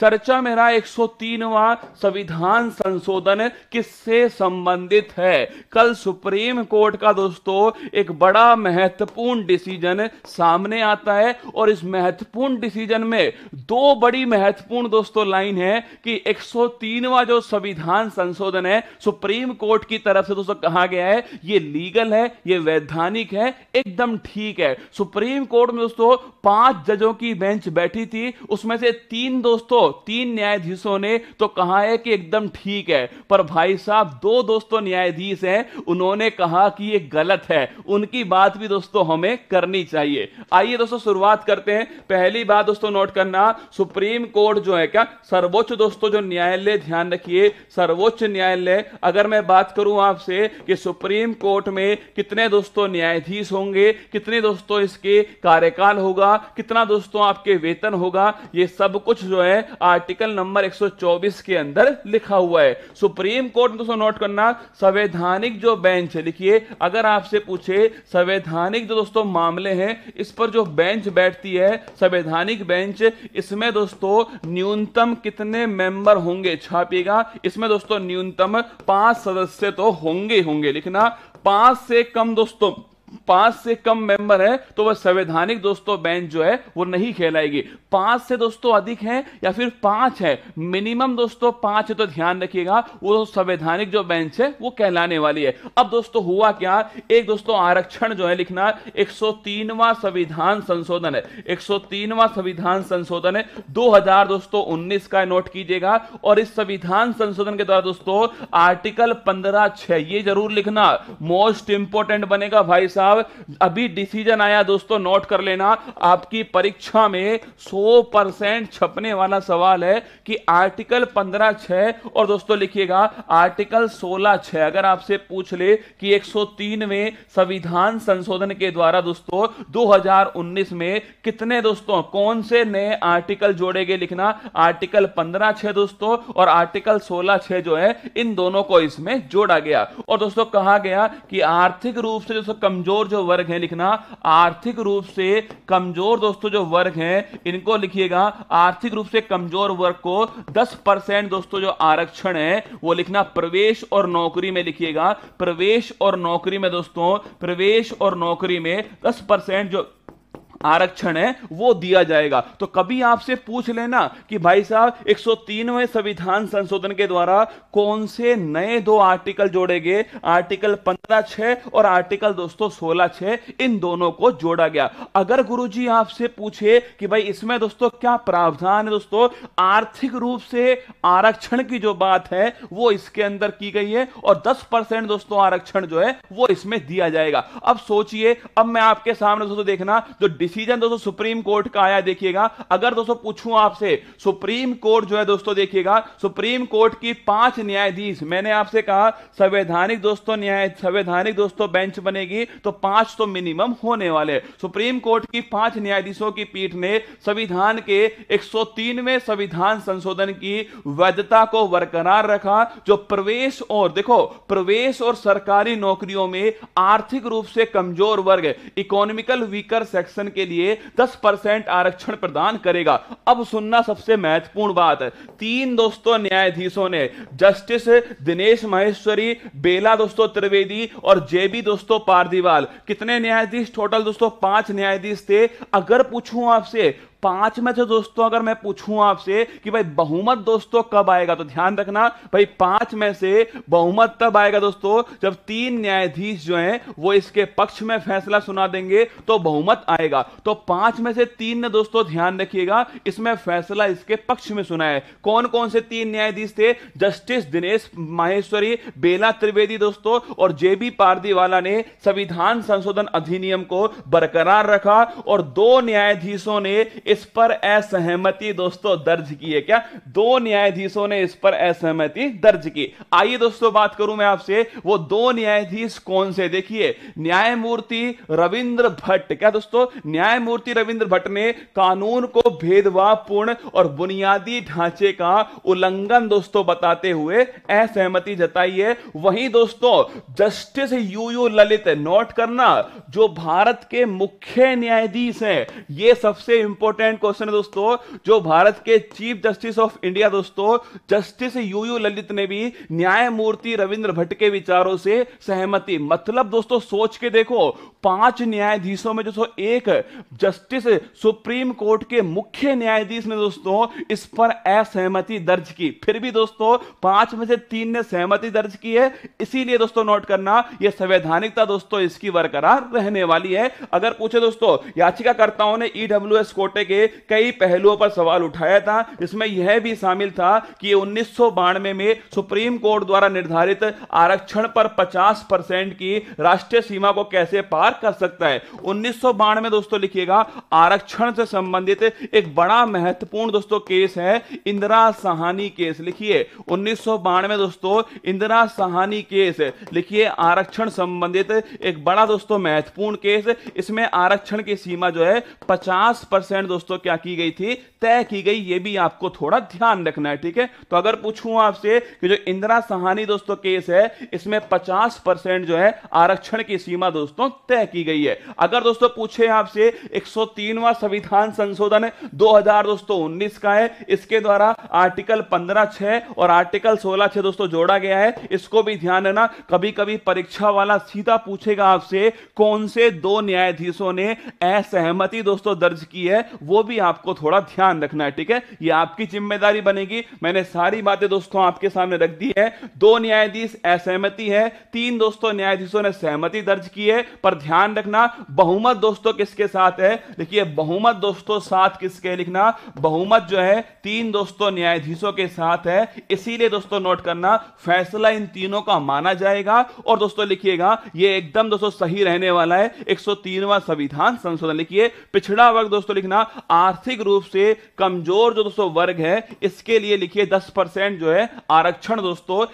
चर्चा मेरा 103वां संविधान संशोधन किससे संबंधित है कल सुप्रीम कोर्ट का दोस्तों एक बड़ा महत्वपूर्ण डिसीजन सामने आता है और इस महत्वपूर्ण डिसीजन में दो बड़ी महत्वपूर्ण दोस्तों लाइन है कि 103वां जो संविधान संशोधन है सुप्रीम कोर्ट की तरफ से दोस्तों कहा गया है ये लीगल है ये वैधानिक है एकदम ठीक है सुप्रीम कोर्ट में दोस्तों पांच जजों की बेंच बैठी थी उसमें से तीन दोस्तों तीन न्यायाधीशों ने तो कहा है कि एकदम ठीक है पर भाई साहब दो दोस्तों तो न्यायाधीश हैं उन्होंने कहा कि ये गलत है उनकी बात भी दोस्तों हमें करनी चाहिए आइए दोस्तों शुरुआत करते हैं पहली बात दोस्तों नोट करना सुप्रीम कोर्ट जो है क्या सर्वोच्च दोस्तों जो न्यायालय ध्यान रखिए सर्वोच्च न्यायालय अगर मैं बात करूं आपसे कि सुप्रीम कोर्ट में कितने दोस्तों न्यायाधीश होंगे कितने दोस्तों इसके कार्यकाल होगा कितना दोस्तों आपके वेतन होगा ये सब कुछ जो है आर्टिकल नंबर 124 के अंदर लिखा हुआ है सुप्रीम कोर्ट दोस्तों नोट करना संवैधानिक जो बेंच है लिखिए अगर आपसे पूछे संवैधानिक जो दोस्तों मामले हैं इस पर जो बेंच बैठती है संवैधानिक बेंच इसमें दोस्तों न्यूनतम कितने मेंबर होंगे छापिएगा इसमें दोस्तों न्यूनतम पांच सदस्य तो होंगे होंगे लिखना पांच से कम दोस्तों पांच से कम मेंबर है तो वह संवैधानिक दोस्तों बेंच जो है वो नहीं खेलाएगी पांच से दोस्तों अधिक है या फिर पांच है मिनिमम दोस्तों पांच है तो ध्यान रखिएगा वो संवैधानिक जो बेंच है वो कहलाने वाली है अब दोस्तों हुआ क्या एक दोस्तों आरक्षण जो है लिखना 103वां संविधान संशोधन है एक संविधान संशोधन है दो दोस्तों उन्नीस का नोट कीजिएगा और इस संविधान संशोधन के द्वारा दोस्तों आर्टिकल पंद्रह छह ये जरूर लिखना मोस्ट इंपोर्टेंट बनेगा भाई साहब साहब अभी डिसीजन आया दोस्तों नोट कर लेना आपकी परीक्षा में 100 परसेंट छपने वाला सवाल है कि आर्टिकल 15 छह और दोस्तों लिखिएगा आर्टिकल 16 छह अगर आपसे पूछ ले कि 103 में संविधान संशोधन के द्वारा दोस्तों 2019 में कितने दोस्तों कौन से नए आर्टिकल जोड़े गए लिखना आर्टिकल पंद्रह छह दोस्तों और आर्टिकल सोलह छह जो है इन दोनों को इसमें जोड़ा गया और दोस्तों कहा गया कि आर्थिक रूप से दोस्तों कमजोर कमजोर जो वर्ग है लिखना आर्थिक रूप से कमजोर दोस्तों जो वर्ग है इनको लिखिएगा आर्थिक रूप से कमजोर वर्ग को 10 परसेंट दोस्तों जो आरक्षण है वो लिखना प्रवेश और नौकरी में लिखिएगा प्रवेश और नौकरी में दोस्तों प्रवेश और नौकरी में दस परसेंट जो आरक्षण है वो दिया जाएगा तो कभी आपसे पूछ लेना कि भाई साहब 103वें संविधान संशोधन के द्वारा कौन से नए दो आर्टिकल जोड़े गए आर्टिकल 15 छह और आर्टिकल दोस्तों 16 छह इन दोनों को जोड़ा गया अगर गुरुजी आपसे पूछे कि भाई इसमें दोस्तों क्या प्रावधान है दोस्तों आर्थिक रूप से आरक्षण की जो बात है वो इसके अंदर की गई है और दस परसेंट दोस्तों आरक्षण जो है वो इसमें दिया जाएगा अब सोचिए अब मैं आपके सामने दोस्तों देखना जो डिसीजन दोस्तों सुप्रीम कोर्ट का आया देखिएगा अगर दोस्तों पूछूं आपसे सुप्रीम कोर्ट जो है दोस्तों देखिएगा सुप्रीम कोर्ट की पांच न्यायाधीश मैंने आपसे कहा संवैधानिक दोस्तों न्याय संवैधानिक दोस्तों बेंच बनेगी तो पांच तो मिनिमम होने वाले सुप्रीम कोर्ट की पांच न्यायाधीशों की पीठ ने संविधान के एक संविधान संशोधन की वैधता को बरकरार रखा जो प्रवेश और देखो प्रवेश और सरकारी नौकरियों में आर्थिक रूप से कमजोर वर्ग इकोनॉमिकल वीकर सेक्शन के के लिए 10 परसेंट आरक्षण प्रदान करेगा अब सुनना सबसे महत्वपूर्ण बात है तीन दोस्तों न्यायाधीशों ने जस्टिस दिनेश महेश्वरी बेला दोस्तों त्रिवेदी और जेबी दोस्तों पारदीवाल कितने न्यायाधीश टोटल दोस्तों पांच न्यायाधीश थे अगर पूछूं आपसे पांच में से दोस्तों अगर मैं पूछूं आपसे कि भाई बहुमत दोस्तों कब आएगा तो ध्यान रखना भाई पांच में से बहुमत तब आएगा दोस्तों जब तीन न्यायाधीश जो हैं वो इसके पक्ष में फैसला सुना देंगे तो बहुमत आएगा तो पांच में से तीन ने दोस्तों ध्यान रखिएगा इसमें फैसला इसके पक्ष में सुना है कौन कौन से तीन न्यायाधीश थे जस्टिस दिनेश माहेश्वरी बेला त्रिवेदी दोस्तों और जेबी पारदीवाला ने संविधान संशोधन अधिनियम को बरकरार रखा और दो न्यायाधीशों ने इस पर असहमति दोस्तों दर्ज की है क्या दो न्यायाधीशों ने इस पर असहमति दर्ज की आइए दोस्तों बात करूं मैं आपसे वो दो न्यायाधीश कौन से देखिए न्यायमूर्ति रविंद्र भट्ट क्या दोस्तों न्यायमूर्ति रविंद्र भट्ट ने कानून को भेदभावपूर्ण और बुनियादी ढांचे का उल्लंघन दोस्तों बताते हुए असहमति जताई है वहीं दोस्तों justice U U Lalit note करना जो भारत के मुख्य न्यायाधीश हैं ये सबसे इंपोर्टेंट इंपॉर्टेंट क्वेश्चन है दोस्तों जो भारत के चीफ जस्टिस ऑफ इंडिया दोस्तों जस्टिस यू यू ललित ने भी न्यायमूर्ति रविंद्र भट्ट के विचारों से सहमति मतलब दोस्तों सोच के देखो पांच न्यायाधीशों में जो एक जस्टिस सुप्रीम कोर्ट के मुख्य न्यायाधीश ने दोस्तों इस पर असहमति दर्ज की फिर भी दोस्तों पांच में से तीन ने सहमति दर्ज की है इसीलिए दोस्तों नोट करना यह संवैधानिकता दोस्तों इसकी बरकरार रहने वाली है अगर पूछे दोस्तों याचिकाकर्ताओं ने ईडब्ल्यू e एस कोटे के कई पहलुओं पर सवाल उठाया था जिसमें यह भी शामिल था कि उन्नीस में में सुप्रीम कोर्ट द्वारा निर्धारित आरक्षण पर 50 परसेंट की राष्ट्रीय सीमा को कैसे पार कर सकता है उन्नीस में दोस्तों लिखिएगा आरक्षण से संबंधित एक बड़ा महत्वपूर्ण दोस्तों केस है इंदिरा सहानी केस लिखिए उन्नीस में दोस्तों इंदिरा सहानी केस लिखिए आरक्षण संबंधित एक बड़ा दोस्तों महत्वपूर्ण केस इसमें आरक्षण की सीमा जो है 50 परसेंट दोस्तों दोस्तों क्या की गई थी तय की गई ये भी आपको थोड़ा ध्यान रखना है ठीक है तो अगर पूछूं आपसे कि जो इंदिरा सहानी दोस्तों केस है इसमें पचास परसेंट जो है आरक्षण की सीमा दोस्तों तय की गई है अगर दोस्तों पूछे आपसे एक संविधान संशोधन दो हजार दोस्तों उन्नीस का है इसके द्वारा आर्टिकल पंद्रह छ और आर्टिकल सोलह छह दोस्तों जोड़ा गया है इसको भी ध्यान देना कभी कभी परीक्षा वाला सीधा पूछेगा आपसे कौन से दो न्यायाधीशों ने असहमति दोस्तों दर्ज की है वो भी आपको थोड़ा ध्यान रखना है ठीक है ये आपकी जिम्मेदारी बनेगी मैंने सारी बातें दोस्तों आपके सामने रख दी है दो न्यायाधीश असहमति है तीन दोस्तों न्यायाधीशों ने सहमति दर्ज की है पर ध्यान रखना बहुमत दोस्तों किसके साथ है देखिए बहुमत दोस्तों साथ किसके लिखना बहुमत जो है तीन दोस्तों न्यायाधीशों के साथ है इसीलिए दोस्तों नोट करना फैसला इन तीनों का माना जाएगा और दोस्तों लिखिएगा ये एकदम दोस्तों सही रहने वाला है 103वां संविधान संशोधन लिखिए पिछड़ा वर्ग दोस्तों लिखना आर्थिक रूप से कमजोर जो दोस्तों वर्ग है इसके लिए लिखिए 10 परसेंट जो है आरक्षण दोस्तों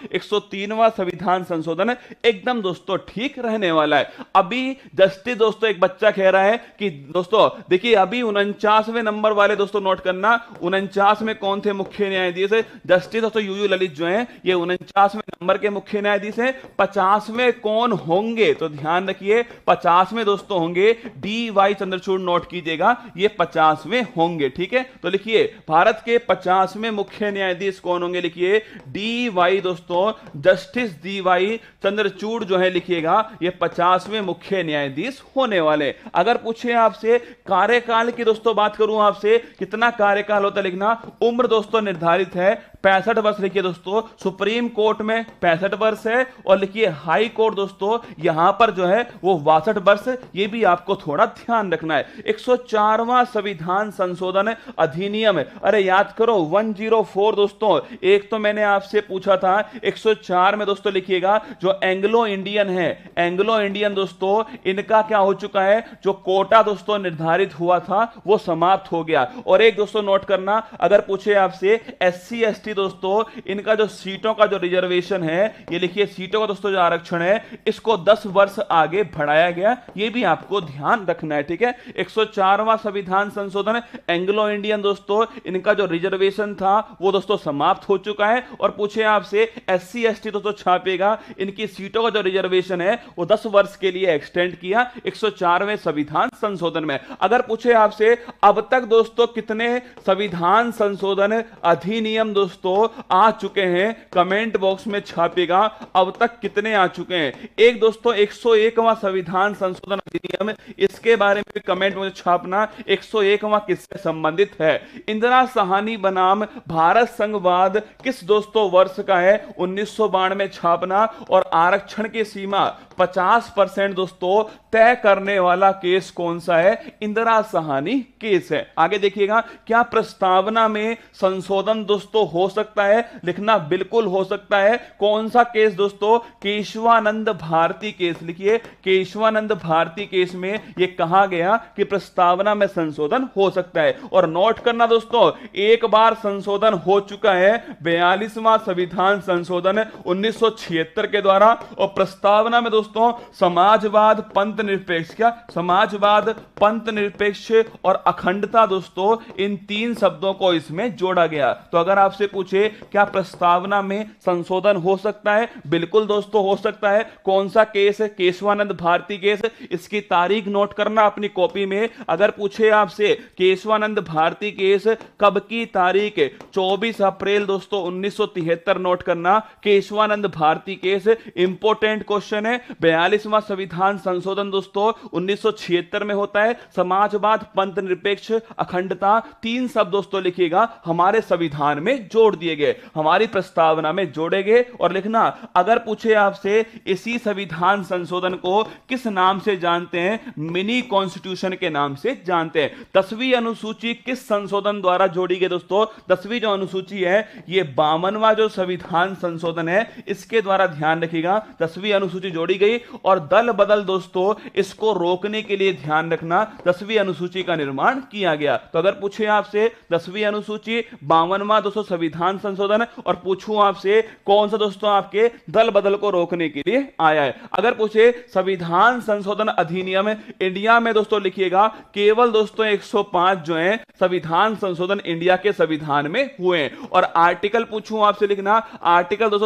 तीनवा संविधान संशोधन एकदम दोस्तों ठीक रहने वाला है अभी जस्टिस दोस्तों एक बच्चा कह रहा है कि दोस्तों देखिए अभी उनचासवे नंबर वाले दोस्तों नोट करना उनचास में कौन थे मुख्य न्यायाधीश जस्टिस दोस्तों यूयू ललित जो है ये उनचासवे नंबर के मुख्य न्यायाधीश है पचासवें कौन होंगे तो ध्यान रखिए पचासवें दोस्तों होंगे डी वाई चंद्रचूड़ नोट कीजिएगा ये पचास पचासवें होंगे ठीक है तो लिखिए भारत के पचासवें मुख्य न्यायाधीश कौन होंगे लिखिए डी वाई दोस्तों जस्टिस डी वाई चंद्रचूड़ जो है लिखिएगा ये पचासवें मुख्य न्यायाधीश होने वाले अगर पूछे आपसे कार्यकाल की दोस्तों बात करूं आपसे कितना कार्यकाल होता लिखना उम्र दोस्तों निर्धारित है पैंसठ वर्ष लिखिए दोस्तों सुप्रीम कोर्ट में पैंसठ वर्ष है और लिखिए हाई कोर्ट दोस्तों यहां पर जो है वो बासठ वर्ष ये भी आपको थोड़ा ध्यान रखना है 104वां संविधान संविधान संशोधन अधिनियम अरे याद करो 104 दोस्तों एक तो मैंने आपसे पूछा था 104 में दोस्तों लिखिएगा जो एंग्लो इंडियन है एंग्लो इंडियन दोस्तों इनका क्या हो चुका है जो कोटा दोस्तों निर्धारित हुआ था वो समाप्त हो गया और एक दोस्तों नोट करना अगर पूछे आपसे एस सी दोस्तों इनका जो सीटों का जो रिजर्वेशन है ये लिखिए सीटों का दोस्तों जो आरक्षण है इसको 10 वर्ष आगे बढ़ाया गया ये भी आपको ध्यान रखना है ठीक है 104वां संविधान संशोधन एंग्लो इंडियन दोस्तों इनका जो रिजर्वेशन था वो दोस्तों समाप्त हो चुका है और पूछे आपसे एस सी दोस्तों छापेगा इनकी सीटों का जो रिजर्वेशन है वो दस वर्ष के लिए एक्सटेंड किया एक संविधान संशोधन में अगर पूछे आपसे अब तक दोस्तों कितने संविधान संशोधन अधिनियम दोस्तों आ चुके हैं कमेंट बॉक्स में छापेगा अब तक कितने आ चुके हैं एक दोस्तों 101वां संविधान संशोधन अधिनियम इसके बारे में कमेंट में छापना 101 महकमा किससे संबंधित है इंदिरा सहानी बनाम भारत संघवाद किस दोस्तों वर्ष का है उन्नीस में छापना और आरक्षण की सीमा 50 परसेंट दोस्तों तय करने वाला केस कौन सा है इंदिरा सहानी केस है आगे देखिएगा क्या प्रस्तावना में संशोधन दोस्तों हो सकता है लिखना बिल्कुल हो सकता है कौन सा केस दोस्तों केशवानंद भारती केस लिखिए केशवानंद भारती केस में यह कहा गया कि प्रस्तावना में संशोधन हो सकता है और नोट करना दोस्तों एक बार संशोधन हो चुका है बयालीसवा संविधान संशोधन उन्नीस के द्वारा और प्रस्तावना में दोस्तों समाजवाद पंथ निरपेक्ष क्या समाजवाद पंथ निरपेक्ष और अखंडता दोस्तों इन तीन शब्दों को इसमें जोड़ा गया तो अगर आपसे पूछे क्या प्रस्तावना में संशोधन हो सकता है बिल्कुल दोस्तों हो सकता है कौन सा केस है केशवानंद भारती केस इसकी तारीख नोट करना अपनी कॉपी में अगर पूछे आपसे केशवानंद भारती केस कब की तारीख 24 अप्रैल दोस्तों उन्नीस नोट करना Keshavananda Bharati case important question है बयालीसवां संविधान संशोधन दोस्तों उन्नीस में होता है समाजवाद पंथ निरपेक्ष अखंडता तीन सब दोस्तों लिखिएगा हमारे संविधान में जोड़ दिए गए हमारी प्रस्तावना में जोड़े गए और लिखना अगर पूछे आपसे इसी संविधान संशोधन को किस नाम से जानते हैं मिनी कॉन्स्टिट्यूशन के नाम से जानते हैं दसवीं अनुसूची किस संशोधन द्वारा जोड़ी गई दोस्तों दसवीं जो अनुसूची है ये बावनवा जो संविधान संशोधन है इसके द्वारा ध्यान रखिएगा दसवीं अनुसूची जोड़ी गई और दल बदल दोस्तों इसको रोकने के लिए ध्यान रखना दसवीं अनुसूची का निर्माण किया गया तो अगर पूछे आपसे दसवीं अनुसूची बावनवा दोस्तों संविधान संशोधन और पूछू आपसे कौन सा दोस्तों आपके दल बदल को रोकने के लिए आया है अगर पूछे संविधान संशोधन अधिनियम इंडिया में दोस्तों लिखिएगा केवल दोस्तों 105 जो है संविधान संशोधन इंडिया के संविधान में हुए हैं और आर्टिकल पूछूं आपसे लिखना आर्टिकल दो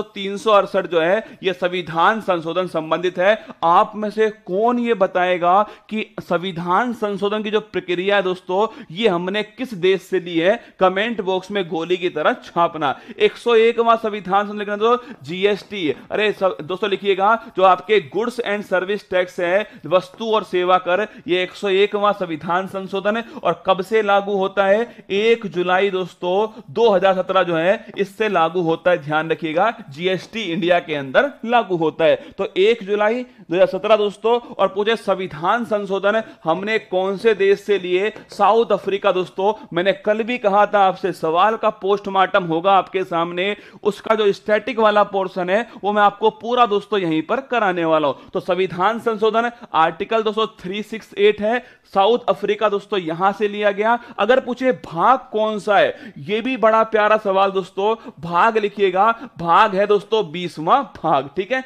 जो है यह संविधान संशोधन संबंधित है आप में से कौन ये बताएगा कि संविधान संशोधन की जो प्रक्रिया है दोस्तों ये हमने किस देश से ली है कमेंट बॉक्स में गोली की तरह छापना 101वां संविधान लिखना दोस्तों जीएसटी अरे दोस्तों लिखिएगा जो आपके गुड्स एंड सर्विस टैक्स है वस्तु और सेवा कर ये 101वां संविधान संशोधन है और कब से लागू होता है एक जुलाई दोस्तों 2017 जो है इससे लागू होता है ध्यान रखिएगा जीएसटी इंडिया के अंदर लागू होता है तो एक जुलाई 2017 दोस्तों और पूछे संविधान संशोधन हमने कौन से देश से लिए साउथ अफ्रीका दोस्तों मैंने कल भी कहा था आपसे सवाल का पोस्टमार्टम होगा आपके सामने उसका जो स्टैटिक वाला पोर्शन है वो मैं आपको पूरा दोस्तों यहीं पर कराने वाला हूं तो संविधान संशोधन आर्टिकल दोस्तों 368 है साउथ अफ्रीका दोस्तों यहां कहां से लिया गया अगर पूछे भाग कौन सा है यह भी बड़ा प्यारा सवाल दोस्तों भाग लिखिएगा भाग है दोस्तों बीसवा भाग ठीक है